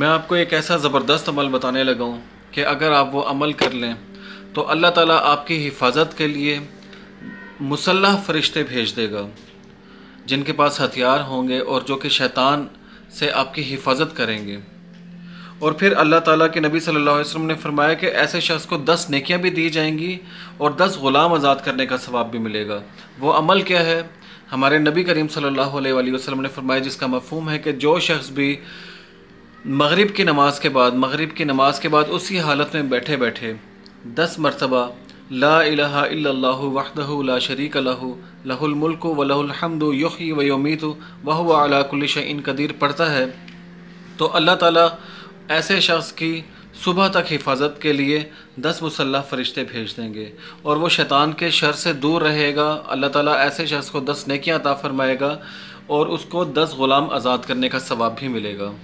मैं आपको एक ऐसा ज़बरदस्त अमल बताने लगा हूँ कि अगर आप वो अमल कर लें तो अल्लाह ताला आपकी हिफाजत के लिए मुसल्ह फरिश्ते भेज देगा जिनके पास हथियार होंगे और जो कि शैतान से आपकी हिफाजत करेंगे और फिर अल्लाह ताला के नबी सल्लल्लाहु अलैहि वसल्लम ने फरमाया कि ऐसे शख्स को दस नेकियां भी दी जाएंगी और दस ग़ुलाम आज़ाद करने का सवाब भी मिलेगा वो अमल क्या है हमारे नबी करीम सल्लल्लाहु अलैहि वसल्लम ने फरमाया जिसका मफहम है कि जो शख्स भी मगरिब की नमाज के बाद मगरिब की नमाज के बाद उसी हालत में बैठे बैठे दस मरतबा ला वहदह ला शरीक लहू लहुलमल्क वलहमद युही वयोमीत वह अलाकुल्लिश इन कदीर पढ़ता है तो अल्लाह ताला ऐसे शख्स की सुबह तक हिफाजत के लिए दस मुसल्ह फरिश्ते भेज देंगे और वो शैतान के शर से दूर रहेगा अल्लाह ताला ऐसे शख्स को दस नेकियां अता फरमाएगा और उसको दस ग़ुलाम आज़ाद करने का सवाब भी मिलेगा